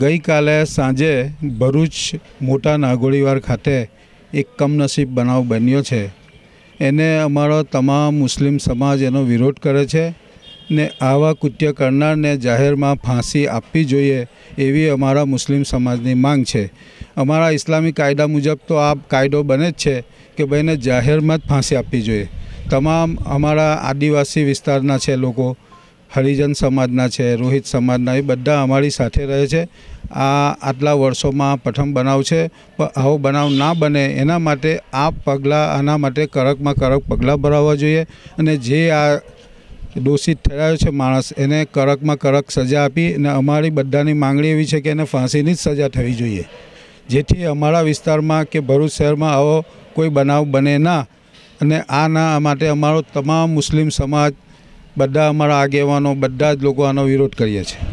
ગઈકાલે સાંજે ભરૂચ મોટા નાગોળીવાર ખાતે એક કમનસીબ બનાવ બન્યો છે એને અમારો તમામ મુસ્લિમ સમાજ એનો વિરોધ કરે છે ને આવા કૃત્ય કરનારને જાહેરમાં ફાંસી આપવી જોઈએ એવી અમારા મુસ્લિમ સમાજની માંગ છે અમારા ઇસ્લામી કાયદા મુજબ તો આ કાયદો બને જ છે કે ભાઈને જાહેરમાં જ ફાંસી આપવી જોઈએ તમામ અમારા આદિવાસી વિસ્તારના છે લોકો હરિજન સમાજના છે રોહિત સમાજના એ બધા અમારી સાથે રહે છે આ આટલા વર્ષોમાં પ્રથમ બનાવ છે આવો બનાવ ના બને એના માટે આ પગલાં આના માટે કડકમાં કડક પગલાં ભરાવવા જોઈએ અને જે આ દોષિત થયો છે માણસ એને કડકમાં કડક સજા આપી અને અમારી બધાની માંગણી એવી છે કે એને ફાંસીની જ સજા થવી જોઈએ જેથી અમારા વિસ્તારમાં કે ભરૂચ શહેરમાં આવો કોઈ બનાવ બને ના અને આ ના માટે અમારો તમામ મુસ્લિમ સમાજ બધા અમારા આગેવાનો બધા જ લોકો આનો વિરોધ કરીએ છીએ